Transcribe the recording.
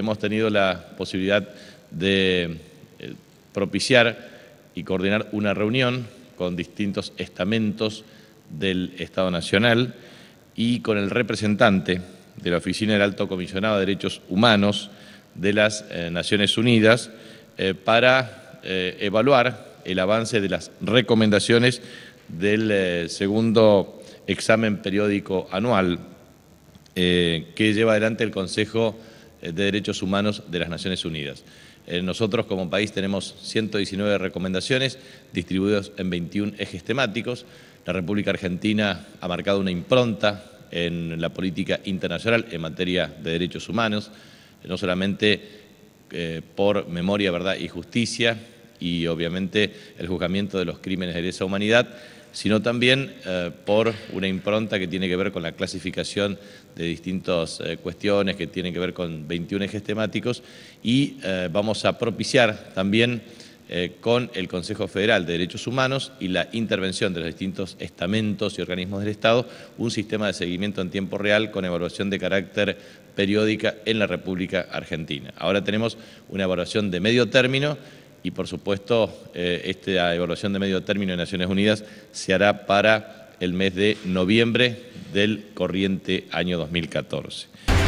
Hemos tenido la posibilidad de eh, propiciar y coordinar una reunión con distintos estamentos del Estado Nacional y con el representante de la Oficina del Alto Comisionado de Derechos Humanos de las eh, Naciones Unidas eh, para evaluar el avance de las recomendaciones del segundo examen periódico anual que lleva adelante el Consejo eh, de Derechos Humanos de las Naciones Unidas. Eh, nosotros como país tenemos 119 recomendaciones distribuidas en 21 ejes temáticos. La República Argentina ha marcado una impronta en la política internacional en materia de derechos humanos, eh, no solamente por memoria, verdad y justicia, y obviamente el juzgamiento de los crímenes de lesa humanidad, sino también eh, por una impronta que tiene que ver con la clasificación de distintas eh, cuestiones que tienen que ver con 21 ejes temáticos y eh, vamos a propiciar también con el Consejo Federal de Derechos Humanos y la intervención de los distintos estamentos y organismos del Estado, un sistema de seguimiento en tiempo real con evaluación de carácter periódica en la República Argentina. Ahora tenemos una evaluación de medio término y por supuesto eh, esta evaluación de medio término de Naciones Unidas se hará para el mes de noviembre del corriente año 2014.